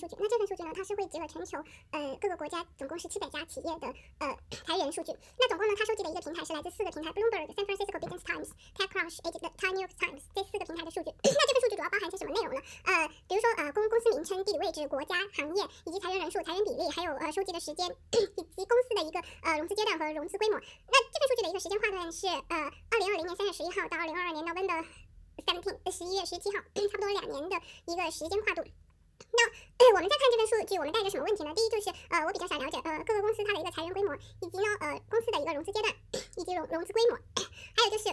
数据。那这份数据呢？它是汇集了全球呃各个国家总共是七百家企业的呃裁员数据。那总共呢，它收集的一个平台是来自四个平台：Bloomberg、San Francisco Business Times、TechCrunch、The New York Times 这四个平台的数据。那这份数据主要包含些什么内容呢？呃，比如说呃公公司名称、地理位置、国家、行业，以及裁员人数、裁员比例，还有呃收集的时间，以及公司的一个呃融资阶段和融资规模。那这份数据的一个时间划呢，是呃二零二零年三月十一号到二零二二年 n o seventeen 十一月十七号，差不多两年的一个时间跨度。那我们再看这份数据，我们带着什么问题呢？第一就是，呃，我比较想了解，呃，各个公司它的一个裁员规模，以及呢，呃，公司的一个融资阶段，以及融融资规模。还有就是，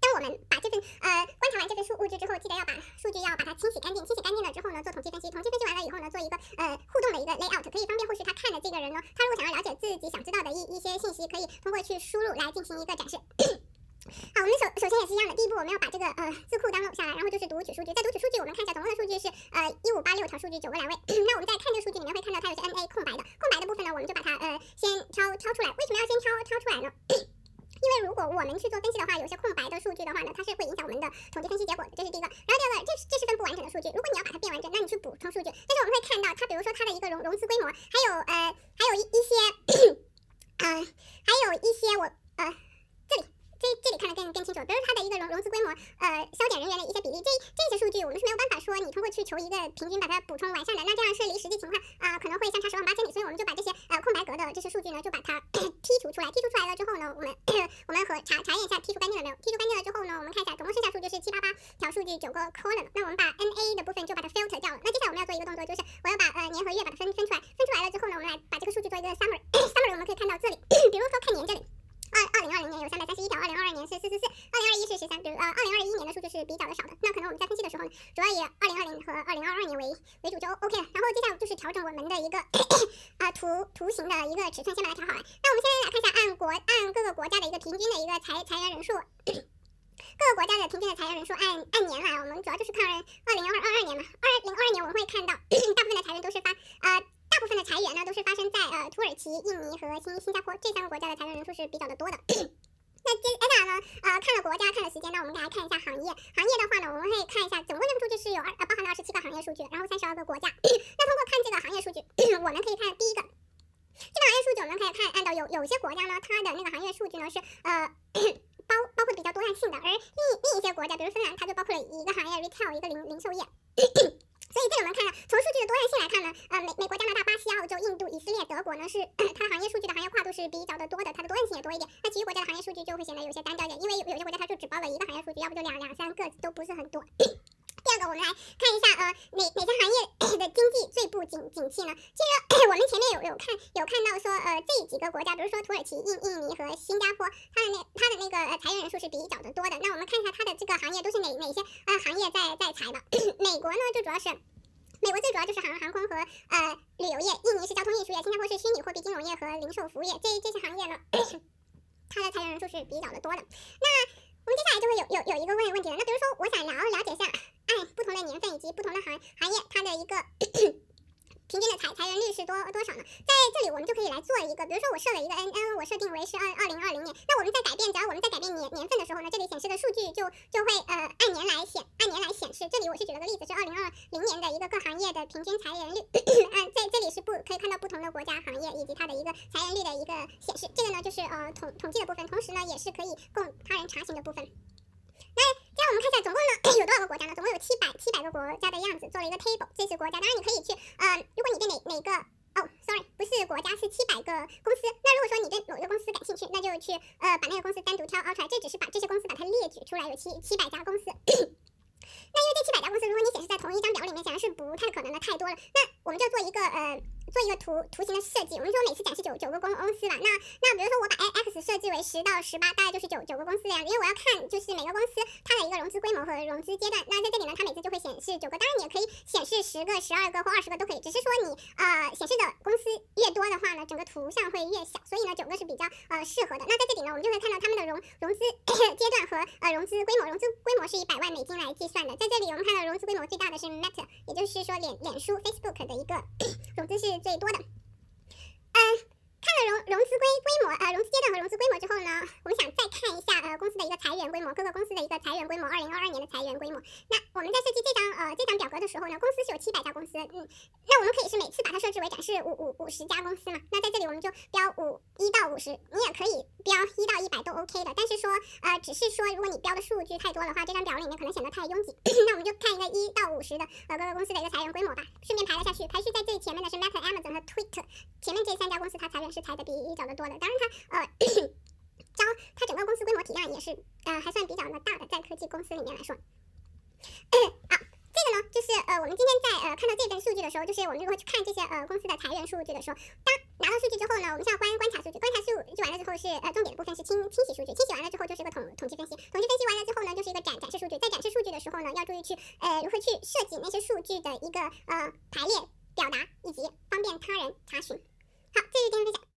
当我们把这份，呃，观察完这份数物质之后，记得要把数据要把它清洗干净，清洗干净了之后呢，做统计分析，统计分析完了以后呢，做一个，呃，互动的一个 layout，可以方便后续他看的这个人呢，他如果想要了解自己想知道的一一些信息，可以通过去输入来进行一个展示。好，我们首首先也是一样的，第一步我们要把这个呃字库 download 下来，然后就是读取数据。在读取数据，我们看一下总共的数据是呃一五八六条数据，九个栏位。那我们在看这个数据，里面会看到它有些 NA 空白的，空白的部分呢，我们就把它呃先挑挑出来。为什么要先挑挑出来呢？因为如果我们去做分析的话，有些空白的数据的话呢，它是会影响我们的统计分析结果的，这是第一个。然后第二个，这这是份不完整的数据，如果你要把它变完整，那你去补充数据。但是我们会看到它，比如说它的。比是它的一个融融资规模，呃，消减人员的一些比例，这这些数据我们是没有办法说你通过去求一个平均把它补充完善的，那这样是离实际情况啊可能会相差十万八千里，所以我们就把这些呃空白格的这些数据呢，就把它 剔除出来，剔除出来了之后呢，我们 我们和查查验一下剔除干净了没有，剔除干净了之后呢，我们看一下总共剩下数据是七八八条数据，九个 c o l o n 那我们把 NA 的部分就把它 filter 掉了，那接下来我们要做一个动作。少的，那可能我们在分析的时候，主要以二零二零和二零二二年为为主就 O K 了。然后接下来就是调整我们的一个啊图图形的一个尺寸，先把它调好了。那我们现在来看一下按国按各个国家的一个平均的一个裁裁员人数，各个国家的平均的裁员人数按按年来，我们主要就是看二零二二年嘛，二零二二年我们会看到大部分的裁员都是发呃大部分的裁员呢都是发生在呃土耳其、印尼和新新加坡这三个国家的裁员人数是比较的多的。那接接下来呢？呃，看了国家，看了时间那我们给大家看一下行业。行业的话呢，我们会看一下总共这个数据是有二呃，包含了二十七个行业数据，然后三十二个国家。那通过看这个行业数据，我们可以看第一个这个行业数据，我们可以看按照有有些国家呢，它的那个行业数据呢是呃包包括比较多样性的，而另另一些国家，比如芬兰，它就包括了一个行业 retail 一个零零售业。这个我们看看，从数据的多样性来看呢，呃，美美国、加拿大、巴西、澳洲、印度、以色列、德国呢是 它行业数据的行业跨度是比较的多的，它的多样性也多一点。那其余国家的行业数据就会显得有些单调一点，因为有有些国家它就只报了一个行业数据，要不就两两三个，都不是很多。第二个，我们来看一下，呃，哪哪些行业 的经济最不景景气呢？其实我们前面有有看有看到说，呃，这几个国家，比如说土耳其、印印尼和新加坡，它的那它的那个裁员人数是比较的多的。那我们看一下它的这个行业都是哪哪些呃行业在在裁的？美国呢，就主要是。美国最主要就是航航空和呃旅游业，印尼是交通运输业，新加坡是虚拟货币金融业和零售服务业。这这些行业呢，它的财员人数是比较的多的。那我们接下来就会有有有一个问问题了，那比如说我想了了解一下，按不同的年份以及不同的行行业它的一个。裁员率是多多少呢？在这里我们就可以来做一个，比如说我设了一个 N，N 我设定为是二二零二零年。那我们在改变，只要我们在改变年年份的时候呢，这里显示的数据就就会呃按年来显，按年来显示。这里我是举了个例子，是二零二零年的一个各行业的平均裁员率。嗯，在这里是不可以看到不同的国家、行业以及它的一个裁员率的一个显示。这个呢就是呃统统计的部分，同时呢也是可以供他人查询的部分。那这样我们看一下，总共呢 有多少个国家呢？总共有七百七百个国家的样子做了一个 table，这是国家。当然你可以去，呃，如果你对哪哪个，哦，sorry，不是国家，是七百个公司。那如果说你对某一个公司感兴趣，那就去，呃，把那个公司单独挑出来。这只是把这些公司把它列举出来，有七七百家公司。那因为这七百家公司，如果你显示在同一张表里面，显然是不太可能的，太多了。那我们就做一个，呃，做一个图图形的设计。我们说每次展示九九个公公司吧。那那比如说我。设置为十到十八，大概就是九九个公司呀，因为我要看就是每个公司它的一个融资规模和融资阶段。那在这里呢，它每次就会显示九个，当然你也可以显示十个、十二个或二十个都可以，只是说你呃显示的公司越多的话呢，整个图像会越小，所以呢九个是比较呃适合的。那在这里呢，我们就会看到他们的融融资 阶段和呃融资规模，融资规模是以百万美金来计算的。在这里我们看到融资规模最大的是 Meta，也就是说脸脸书 Facebook 的一个 融资是最多的。嗯。融融资规规模，呃，融资阶段和融资规模之后呢，我们想再看一下呃公司的一个裁员规模，各个公司的一个裁员规模，二零二二年的裁员规模。那我们在设计这张呃这张表格的时候呢，公司是有七百家公司，嗯，那我们可以是每次把它设置为展示五五五十家公司嘛？那在这里我们就标五一到五十，你也可以标一到一百都 OK 的，但是说呃只是说如果你标的数据太多的话，这张表里面可能显得太拥挤，那我们就看一个一到五十的呃各个公司的一个裁员规模吧，顺便排了下去，排序在最前面的是。比较的多的，当然它呃，招它整个公司规模体量也是呃还算比较的大的，在科技公司里面来说。好，这个呢就是呃我们今天在呃看到这份数据的时候，就是我们如果去看这些呃公司的裁员数据的时候，当拿到数据之后呢，我们是要观观察数据，观察数据完了之后是呃重点的部分是清清洗数据，清洗完了之后就是个统统计分析，统计分析完了之后呢就是一个展展示数据，在展示数据的时候呢要注意去呃如何去设计那些数据的一个呃排列表达以及方便他人查询。好，这是今天分享。